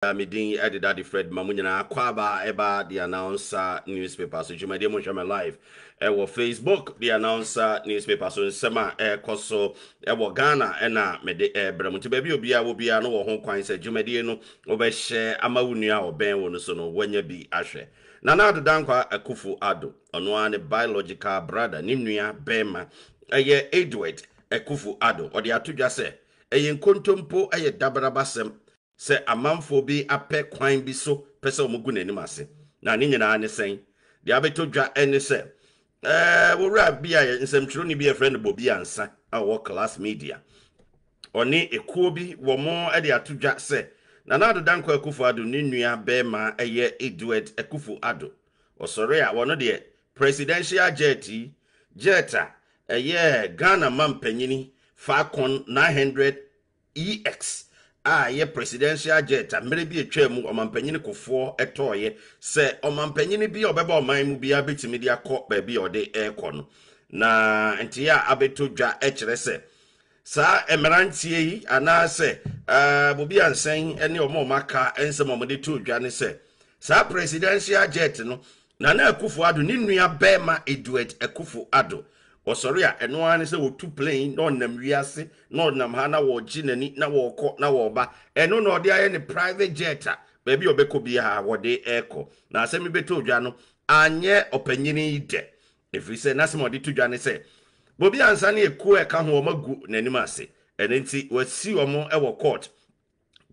Ah, medin ɛde eh, dade fred ma mu nyinaa kɔ aba ɛba eh, the announcer newspaper so dwumadeɛ mu hwɛ me live ɛwɔ eh, facebook the announcer newspaper so nsɛm a ɛrekɔ so ɛwɔ ghana ɛna mede ɛrebrɛ mu nti baabi obiara wɔ biara no wɔ ho kwan sɛ dwumadeɛ no wɔbɛhyɛ ama wo nua a ɔbɛn wɔ no so no wɔanya bi ahwɛ nana adoda nkwa akufo ado ɔno ara ne biological brother ne nua bɛrima ɛyɛ edward akufo ado ɔde ato dwa sɛ ɛyɛ nkontompo ɛyɛ dabarabasɛm sɛ amanfoɔ bi apɛ kwan bi so pɛ sɛ wɔgu n'anim ase na ne nyinaa ne sɛn deɛ abɛtɔ dwa ne sɛ ɛɛ wɔwura bi a nsɛmtwerɛni bi yɛfrɛ no bobi ansa a wɔwɔ class media ɔne ekuo bi wɔn de ato dwa sɛ nana adoda nkɔ akufo ado ne nua bɛrima ɛyɛ edward akufo ado ɔsɔre a wɔn deɛ presidential jet yi jet a ɛyɛ ghana mampanyini falcon nine hundred ex a yɛ presidential jet a mmerɛ bi atwa mu ɔmampanyini kofoɔ tɔɔyɛ sɛ ɔmampanyini bi a ɔbɛba ɔman mu bi abɛtumi de akɔ baabi a ɔde rekɔ no na nteɛ a abɛtɔ dwa kyerɛ sɛ saa mmeranteɛ yi anaasɛ bobi ansɛn ne ɔma ɔma ka nsɛm a ɔmode to dwa ne sɛ saa presidential jet no nana akufo ado ne nua bɛrima edward akufo ado ɔsɔre a ɛno ara ne sɛ wɔtu plane na ɔnam wiase na ɔnam ha na wɔgye n'ani na wɔkɔ na wɔba ɛno na ɔde ayɛ ne private jet a baabi a ɔbɛkɔ bi ha wɔde ɛrekɔ na asɛm bi bɛtɔ odwa no anyɛ ɔpanyini yi dɛ ɛfiri sɛ n'asɛm ɔde to dwa ne sɛ bobi ansa ne ekuo ɛka ho wɔn agu n'anim ase ɛno nti wɔasi wɔn ɛwɔ court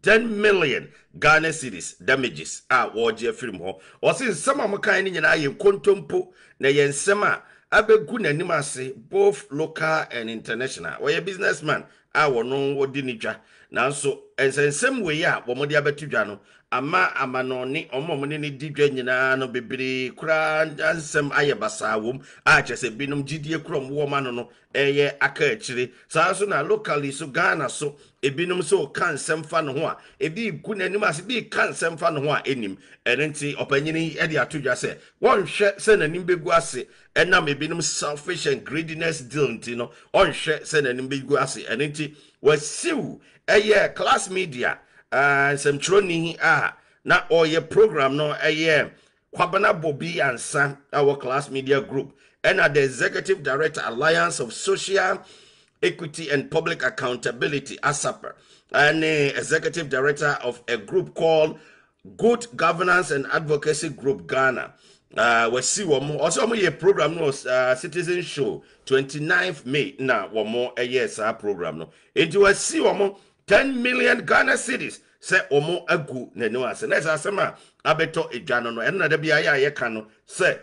ten million ghana cities damages a wɔregye afiri mu hɔ ɔsi nsɛm a wɔkan ne nyinaa yɛ nkontompo na yɛ nsɛm a abɛgu n'anim ase both local and international wɔyɛ businessman a wɔno wɔdi ne dwa nanso nsɛnsɛm wei a wɔn de abɛto dwa no ama amanɔne ɔmo ɔmo ne ne di dwa nyinaa no bebree koraa nsɛm ayɛ basaa wɔm a kyerɛ sɛ binom gyidie korɔ ɔmo wɔma no no ɛyɛ aka akyire saa so na locally e so ghana so ebinom nso ka nsɛm fa ne ho a ebi gu n'anim ase bi ka nsɛm fa ne ho a enim ɛne nti ɔpanyin ɛde ato dwa sɛ wɔnhwɛ sɛ n'anim begu ase ɛnam ebinom selfish and greediness deal nti no ɔnhwɛ sɛ n'anim begu ase ɛne nti wɔasiw ɛyɛ class media. Ah, nsɛmtwerɛni a na ɔyɛ program no ɛyɛ kwabana bobi ansa ɛwɔ class media group ɛna the executive director alliance of social equity and public accountability asapa ɛne executive director of a group called good governance and advocacy group ghana ah, wɔsi wɔn ɔsɛ wɔn yɛ program no ah, citizen show 29th may na wɔn ɛyɛ saa program no nti wɔsi wɔn. Ten million Ghana cities sɛ wɔn agu n'anim ase na ɛsɛ asɛm a abɛtɔ edwa no no ɛno na dabi ayɛ a yɛka no sɛ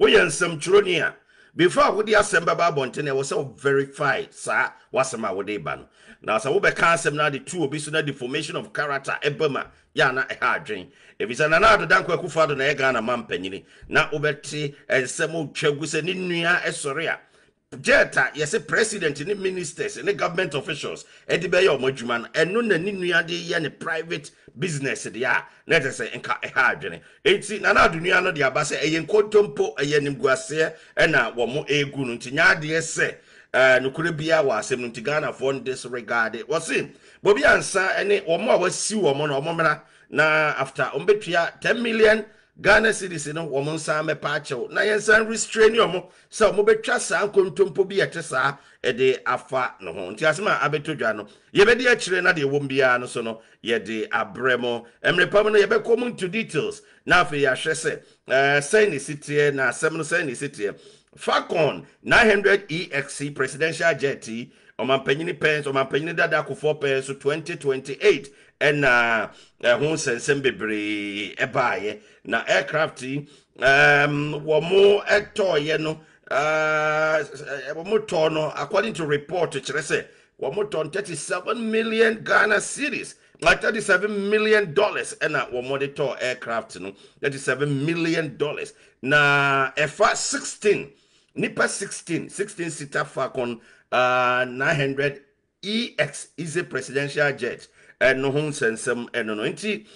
woyɛ nsɛmtwerɛni a before a wode asɛm bɛba abɔnten ɛwɔ sɛ wo verify saa w'asɛm a wode ba no na sɛ wobɛka asɛm no ade tu obi so na deformation of character ɛba mu a yɛana ɛha adwen ɛfisɛ nana adoda nkɔ akufo ado na ɛyɛ ghana ma mpanyini na wobɛte nsɛm otwa gu sɛ ne nnua ɛsɔre a jeta yɛsɛ president ne ministers ne government officials ɛde bɛyɛ ɔmo adwuma no ɛno na ne nua de yɛ ne private business deɛ a na ɛte sɛ nka ɛha adwene eti nana adonua no de aba sɛ ɛyɛ nkontompo ɛyɛ nimguaseɛ ɛna wɔn egu no nti nyaadeɛ sɛ ɛɛ nukuri bia wɔ asɛm no nti ghanafoɔ no disregard wɔsi bobi ansa ɛne wɔn a wɔasi wɔn no wɔn mena na after wɔn um, bɛtua ten million ghana cities no wɔn nsa mɛpa akyɛw na yɛn nsa restrain wɔn sɛ wɔn bɛtwa saa nkontompo bi ɛte saa ɛde afa ne ho nti asɛm a abɛto dwa no yɛbɛde akyerɛ na deɛ wɔm biara no so no yɛde abrɛ mo mmerɛ pam no yɛbɛkɔ mu into details na afei yɛahwɛ sɛ ɛɛ eh, sɛn ne si teɛ na asɛm no sɛn ne si teɛ falcon 900 exc presidential jet yi ɔmampanyini pɛn so ɔmampanyini dada akofoɔ twenty so 2028 ɛna ɛho nsɛnsɛm bebree ɛbaayɛ na aircraft yi um, wɔn mo ɛtɔɔyɛ no wɔn mo tɔɔ no according to report kyerɛ sɛ wɔn mo tɔn 37 million ghana series like seven million dollars ɛna wɔn mo de tɔɔ aircraft no 37 million dollars na ɛfa sixteen nipa sixteen sixteen sita falcon. 900 ex easy presidential jet ɛno ho nsɛnsɛm ɛno no nti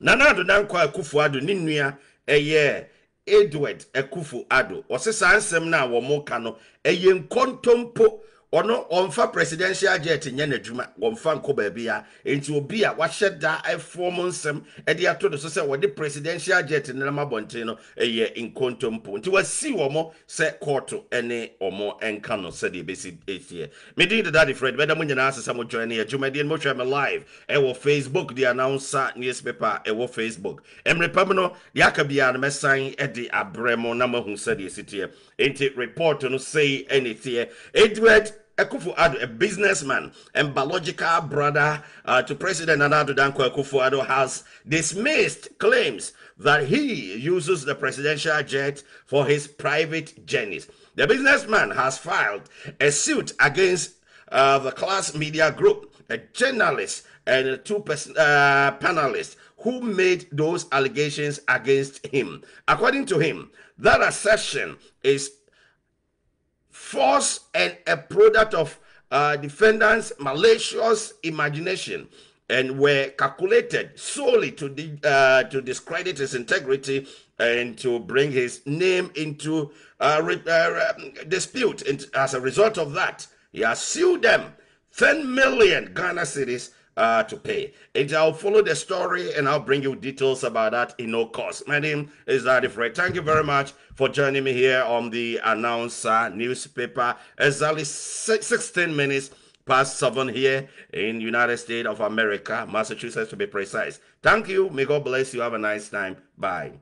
nana ado nankɔ akufo ado ne nua ɛyɛ edward akufo ado ɔse saa nsɛm no a wɔn ka no ɛyɛ nkɔntɔmpo ɔno ɔmfa presidential jet nyɛ n'adwuma wɔmfa nkɔ baabi a nti obi a wahyɛ da ɛfoɔ mu nsɛm ɛde ato do so sɛ wɔde presidential jet ne nam abɔnten no ɛyɛ nkontompo nti wasi wɔn sɛ kɔɔto ɛne wɔn ɛnka no sɛdeɛ ebesi efiɛ medi dada de fred bɛda mo nyinaa sisa mo join yɛ dwumadie no mo hwɛ mi live ɛwɔ facebook de announcer newspaper ɛwɔ facebook mmerɛ pam no deɛ aka biara no mɛsan ɛde abrɛ mo na mo ahu sɛdeɛ esi nti report no sei ɛne teɛ edward. akufo Ado, a businessman and biological brother uh, to President Nana Dankwa akufo Ado, has dismissed claims that he uses the presidential jet for his private journeys. The businessman has filed a suit against uh, the Class Media Group, a journalist and two person, uh, panelists who made those allegations against him. According to him, that assertion is force and a product of uh, defendants' malicious imagination and were calculated solely to, de- uh, to discredit his integrity and to bring his name into uh, re- uh, dispute. And as a result of that, he has sued them 10 million Ghana cities uh, to pay. And I'll follow the story and I'll bring you details about that in no cost. My name is Daddy Fred. Thank you very much for joining me here on the Announcer newspaper. Exactly 16 minutes past 7 here in United States of America, Massachusetts to be precise. Thank you. May God bless you. Have a nice time. Bye.